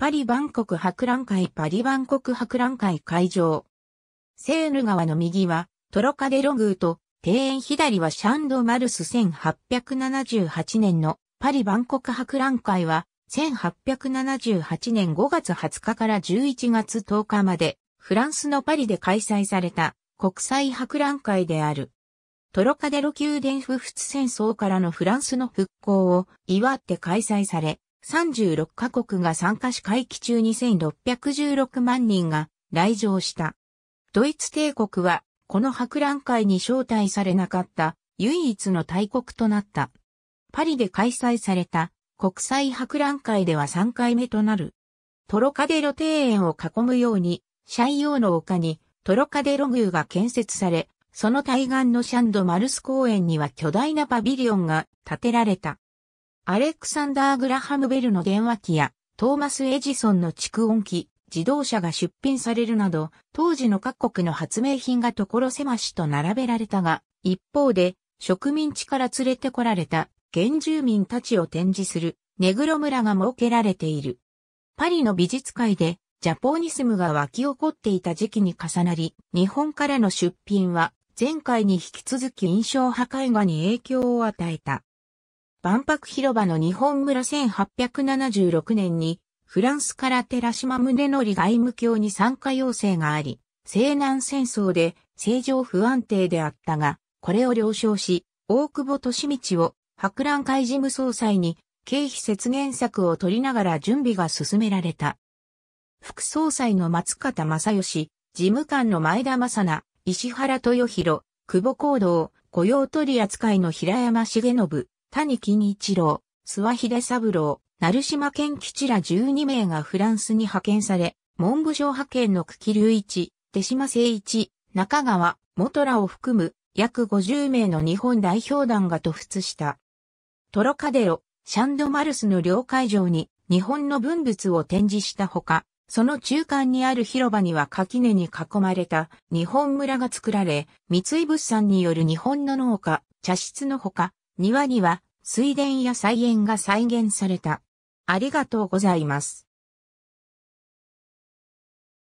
パリ万国博覧会パリ万国博覧会会場。セーヌ川の右はトロカデロ宮と庭園左はシャンドマルス1878年のパリ万国博覧会は1878年5月20日から11月10日までフランスのパリで開催された国際博覧会である。トロカデロ宮殿不仏戦争からのフランスの復興を祝って開催され、36カ国が参加し会期中2616万人が来場した。ドイツ帝国はこの博覧会に招待されなかった唯一の大国となった。パリで開催された国際博覧会では3回目となる。トロカデロ庭園を囲むように、斜陽の丘にトロカデロ宮が建設され、その対岸のシャンド・マルス公園には巨大なパビリオンが建てられた。アレクサンダー・グラハム・ベルの電話機やトーマス・エジソンの蓄音機、自動車が出品されるなど、当時の各国の発明品が所狭しと並べられたが、一方で、植民地から連れてこられた原住民たちを展示するネグロ村が設けられている。パリの美術界でジャポニスムが湧き起こっていた時期に重なり、日本からの出品は前回に引き続き印象破壊画に影響を与えた。万博広場の日本村1876年に、フランスから寺島宗則外務卿に参加要請があり、西南戦争で政情不安定であったが、これを了承し、大久保利道を博覧会事務総裁に経費節減策を取りながら準備が進められた。副総裁の松方正義、事務官の前田正奈、石原豊弘、久保行動、雇用取扱いの平山重信、谷金一郎、諏訪秀三郎、成島健吉ら12名がフランスに派遣され、文部省派遣の久喜隆一、手島誠一、中川、元らを含む約50名の日本代表団が突出した。トロカデロ、シャンドマルスの領海上に日本の文物を展示したほか、その中間にある広場には垣根に囲まれた日本村が作られ、三井物産による日本の農家、茶室のほか、庭には水田や菜園が再現された。ありがとうございます。